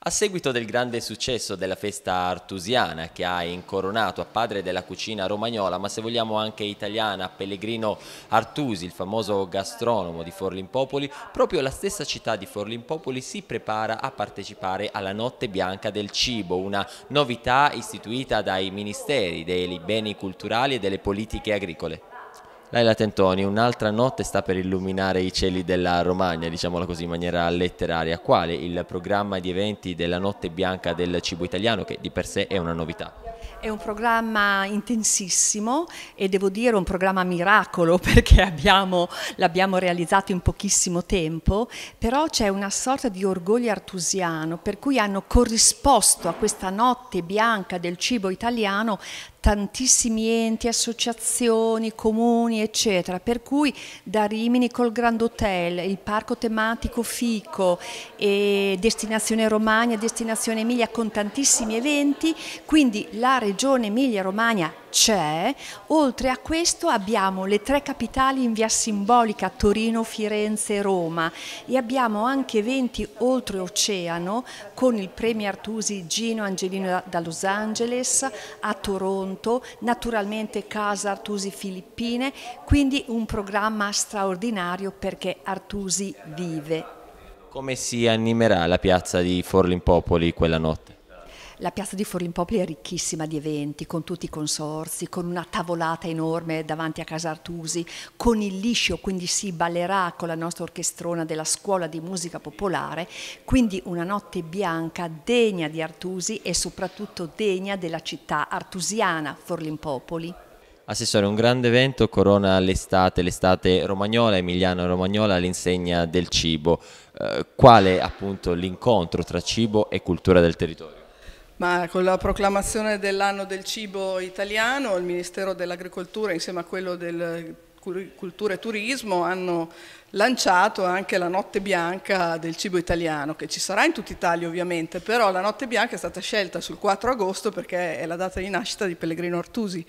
A seguito del grande successo della festa artusiana che ha incoronato a padre della cucina romagnola, ma se vogliamo anche italiana, Pellegrino Artusi, il famoso gastronomo di Forlimpopoli, proprio la stessa città di Forlimpopoli si prepara a partecipare alla Notte Bianca del Cibo, una novità istituita dai ministeri dei beni culturali e delle politiche agricole. Laila Tentoni, un'altra notte sta per illuminare i cieli della Romagna, diciamola così in maniera letteraria. Quale il programma di eventi della Notte Bianca del Cibo Italiano, che di per sé è una novità? È un programma intensissimo e devo dire un programma miracolo perché l'abbiamo realizzato in pochissimo tempo, però c'è una sorta di orgoglio artusiano per cui hanno corrisposto a questa notte bianca del cibo italiano tantissimi enti, associazioni, comuni, eccetera. Per cui da Rimini col Grand Hotel, il parco tematico Fico, destinazione Romagna, destinazione Emilia con tantissimi eventi, quindi la regione Emilia Romagna c'è, oltre a questo abbiamo le tre capitali in via simbolica, Torino, Firenze e Roma e abbiamo anche eventi oltreoceano con il premio Artusi Gino Angelino da Los Angeles a Toronto, naturalmente Casa Artusi Filippine, quindi un programma straordinario perché Artusi vive. Come si animerà la piazza di Forlimpopoli quella notte? La piazza di Forimpopoli è ricchissima di eventi, con tutti i consorsi, con una tavolata enorme davanti a Casa Artusi, con il liscio, quindi si ballerà con la nostra orchestrona della scuola di musica popolare, quindi una notte bianca degna di Artusi e soprattutto degna della città artusiana Forlimpopoli. Assessore, un grande evento corona l'estate, l'estate romagnola, emiliano romagnola all'insegna del cibo. Eh, qual appunto l'incontro tra cibo e cultura del territorio? Ma con la proclamazione dell'anno del cibo italiano, il Ministero dell'Agricoltura insieme a quello del Cultura e Turismo hanno lanciato anche la notte bianca del cibo italiano, che ci sarà in tutta Italia ovviamente, però la notte bianca è stata scelta sul 4 agosto perché è la data di nascita di Pellegrino Artusi,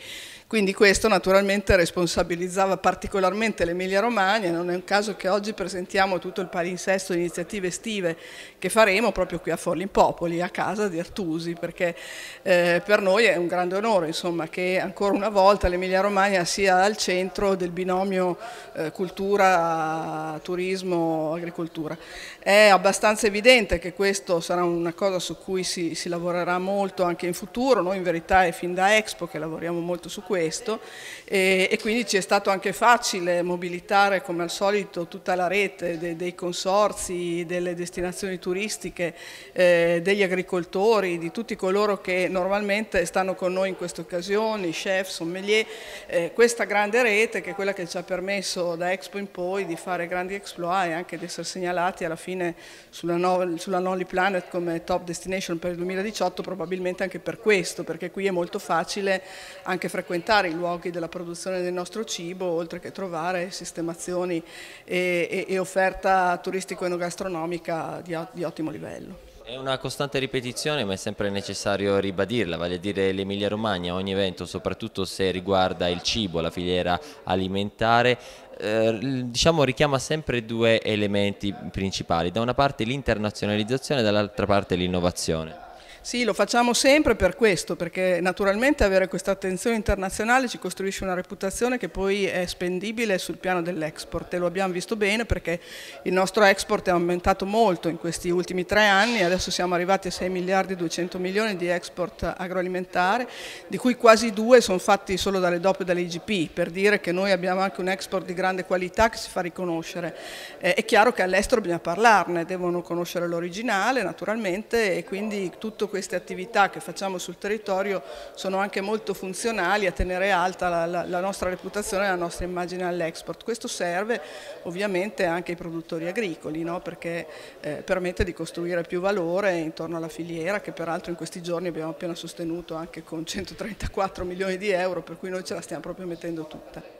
quindi questo naturalmente responsabilizzava particolarmente l'Emilia Romagna, non è un caso che oggi presentiamo tutto il palinsesto di iniziative estive che faremo proprio qui a Forlì in Popoli, a casa di Artusi, perché eh, per noi è un grande onore insomma, che ancora una volta l'Emilia Romagna sia al centro del binomio eh, cultura turismo e agricoltura. È abbastanza evidente che questo sarà una cosa su cui si, si lavorerà molto anche in futuro, noi in verità è fin da Expo che lavoriamo molto su questo e, e quindi ci è stato anche facile mobilitare come al solito tutta la rete dei, dei consorzi, delle destinazioni turistiche, eh, degli agricoltori, di tutti coloro che normalmente stanno con noi in queste occasioni, chef, sommelier, eh, questa grande rete che è quella che ci ha permesso da Expo in poi di fare fare grandi exploit e anche di essere segnalati alla fine sulla, no, sulla Lonely Planet come top destination per il 2018 probabilmente anche per questo, perché qui è molto facile anche frequentare i luoghi della produzione del nostro cibo, oltre che trovare sistemazioni e, e, e offerta turistico-enogastronomica di, di ottimo livello. È una costante ripetizione ma è sempre necessario ribadirla, vale a dire l'Emilia Romagna, ogni evento, soprattutto se riguarda il cibo, la filiera alimentare, eh, diciamo richiama sempre due elementi principali, da una parte l'internazionalizzazione e dall'altra parte l'innovazione. Sì, lo facciamo sempre per questo, perché naturalmente avere questa attenzione internazionale ci costruisce una reputazione che poi è spendibile sul piano dell'export e lo abbiamo visto bene perché il nostro export è aumentato molto in questi ultimi tre anni, adesso siamo arrivati a 6 miliardi e 200 milioni di export agroalimentare, di cui quasi due sono fatti solo dalle DOP e dalle IGP, per dire che noi abbiamo anche un export di grande qualità che si fa riconoscere. Eh, è chiaro che all'estero bisogna parlarne, devono conoscere l'originale naturalmente e quindi tutto questo queste attività che facciamo sul territorio sono anche molto funzionali a tenere alta la, la, la nostra reputazione e la nostra immagine all'export. Questo serve ovviamente anche ai produttori agricoli no? perché eh, permette di costruire più valore intorno alla filiera che peraltro in questi giorni abbiamo appena sostenuto anche con 134 milioni di euro per cui noi ce la stiamo proprio mettendo tutta.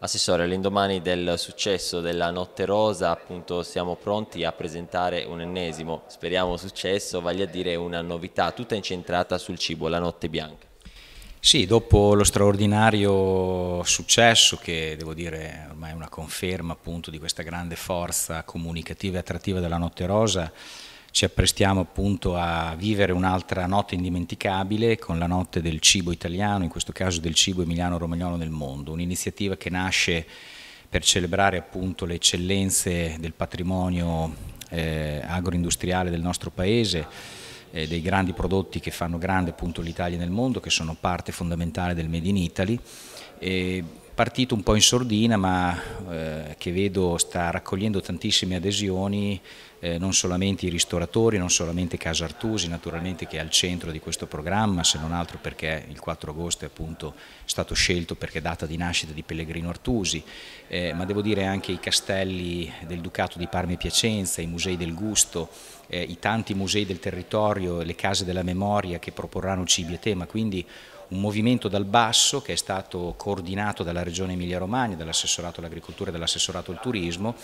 Assessore, all'indomani del successo della Notte Rosa appunto siamo pronti a presentare un ennesimo, speriamo successo, vale a dire una novità tutta incentrata sul cibo, la Notte Bianca. Sì, dopo lo straordinario successo che devo dire ormai è una conferma appunto di questa grande forza comunicativa e attrattiva della Notte Rosa, ci apprestiamo appunto a vivere un'altra notte indimenticabile con la notte del cibo italiano, in questo caso del cibo emiliano-romagnolo nel mondo, un'iniziativa che nasce per celebrare appunto le eccellenze del patrimonio eh, agroindustriale del nostro paese, eh, dei grandi prodotti che fanno grande appunto l'Italia nel mondo, che sono parte fondamentale del Made in Italy. E partito un po' in sordina ma eh, che vedo sta raccogliendo tantissime adesioni, eh, non solamente i ristoratori, non solamente Casa Artusi naturalmente che è al centro di questo programma se non altro perché il 4 agosto è appunto stato scelto perché è data di nascita di Pellegrino Artusi, eh, ma devo dire anche i castelli del Ducato di Parma e Piacenza, i musei del gusto, eh, i tanti musei del territorio, le case della memoria che proporranno cibi e tema, quindi un movimento dal basso che è stato coordinato dalla Regione Emilia-Romagna, dall'assessorato all'agricoltura e dall'assessorato al turismo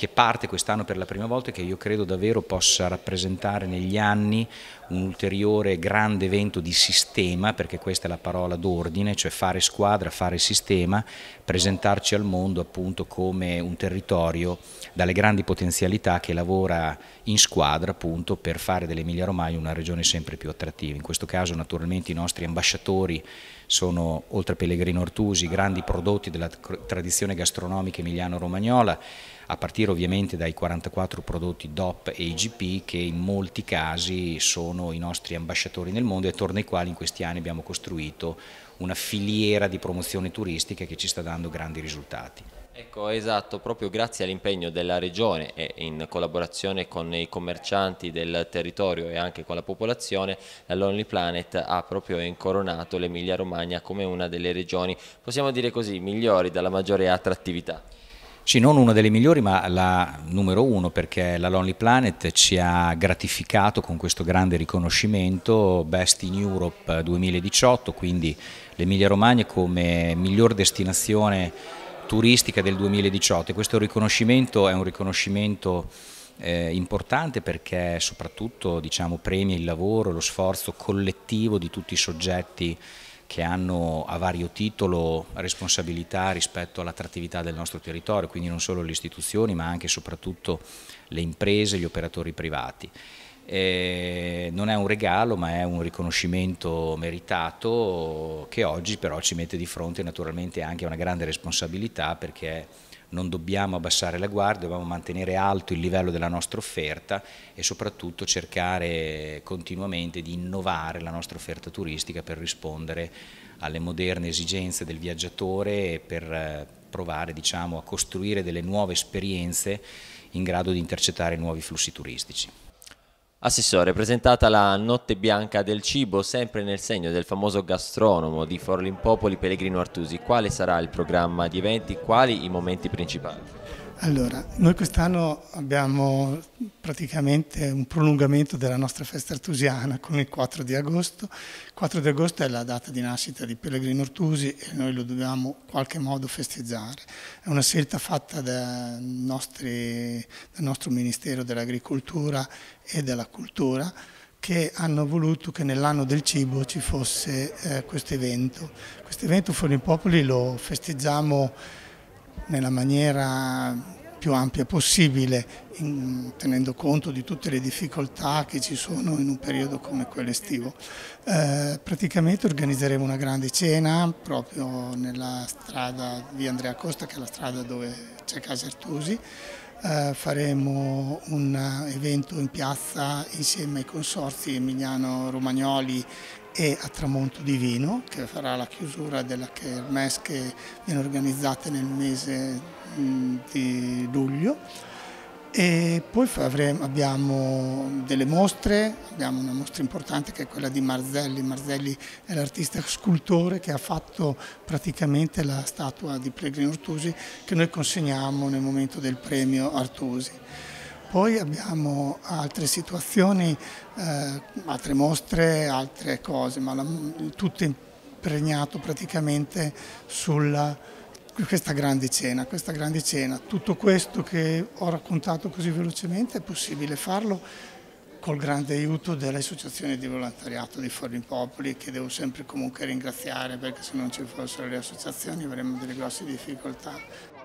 che parte quest'anno per la prima volta e che io credo davvero possa rappresentare negli anni un ulteriore grande evento di sistema, perché questa è la parola d'ordine, cioè fare squadra, fare sistema, presentarci al mondo appunto come un territorio dalle grandi potenzialità che lavora in squadra appunto per fare dell'Emilia Romagna una regione sempre più attrattiva. In questo caso naturalmente i nostri ambasciatori sono, oltre a Pellegrino Ortusi, grandi prodotti della tradizione gastronomica emiliano-romagnola, a partire partire ovviamente dai 44 prodotti DOP e IGP che in molti casi sono i nostri ambasciatori nel mondo e attorno ai quali in questi anni abbiamo costruito una filiera di promozione turistica che ci sta dando grandi risultati. Ecco, esatto, proprio grazie all'impegno della Regione e in collaborazione con i commercianti del territorio e anche con la popolazione, la Lonely Planet ha proprio incoronato l'Emilia Romagna come una delle regioni, possiamo dire così, migliori dalla maggiore attrattività. Sì, non una delle migliori, ma la numero uno perché la Lonely Planet ci ha gratificato con questo grande riconoscimento Best in Europe 2018, quindi l'Emilia Romagna come miglior destinazione turistica del 2018 questo riconoscimento è un riconoscimento eh, importante perché soprattutto diciamo, premia il lavoro, lo sforzo collettivo di tutti i soggetti che hanno a vario titolo responsabilità rispetto all'attrattività del nostro territorio, quindi non solo le istituzioni ma anche e soprattutto le imprese, gli operatori privati. Eh, non è un regalo ma è un riconoscimento meritato che oggi però ci mette di fronte naturalmente anche a una grande responsabilità perché non dobbiamo abbassare la guardia, dobbiamo mantenere alto il livello della nostra offerta e soprattutto cercare continuamente di innovare la nostra offerta turistica per rispondere alle moderne esigenze del viaggiatore e per eh, provare diciamo, a costruire delle nuove esperienze in grado di intercettare nuovi flussi turistici. Assessore, presentata la Notte Bianca del Cibo, sempre nel segno del famoso gastronomo di Forlimpopoli Pellegrino Artusi, quale sarà il programma di eventi, quali i momenti principali? Allora, noi quest'anno abbiamo praticamente un prolungamento della nostra festa artusiana con il 4 di agosto. Il 4 di agosto è la data di nascita di Pellegrino Ortusi e noi lo dobbiamo in qualche modo festeggiare. È una scelta fatta da nostri, dal nostro Ministero dell'Agricoltura e della Cultura che hanno voluto che nell'anno del cibo ci fosse eh, questo evento. Questo evento Fuori in Popoli lo festeggiamo nella maniera più ampia possibile, in, tenendo conto di tutte le difficoltà che ci sono in un periodo come quello estivo. Eh, praticamente organizzeremo una grande cena proprio nella strada di Andrea Costa, che è la strada dove c'è Casertusi. Artusi, eh, faremo un eh, evento in piazza insieme ai consorzi Emiliano Romagnoli e a Tramonto Divino, che farà la chiusura della Kermes che viene organizzata nel mese mm, di luglio. E poi abbiamo delle mostre, abbiamo una mostra importante che è quella di Marzelli. Marzelli è l'artista scultore che ha fatto praticamente la statua di Pellegrino Artusi che noi consegniamo nel momento del premio Artusi. Poi abbiamo altre situazioni, eh, altre mostre, altre cose, ma la, tutto impregnato praticamente su questa grande cena, questa grande cena. Tutto questo che ho raccontato così velocemente è possibile farlo col grande aiuto delle associazioni di volontariato di Forni Popoli che devo sempre comunque ringraziare perché se non ci fossero le associazioni avremmo delle grosse difficoltà.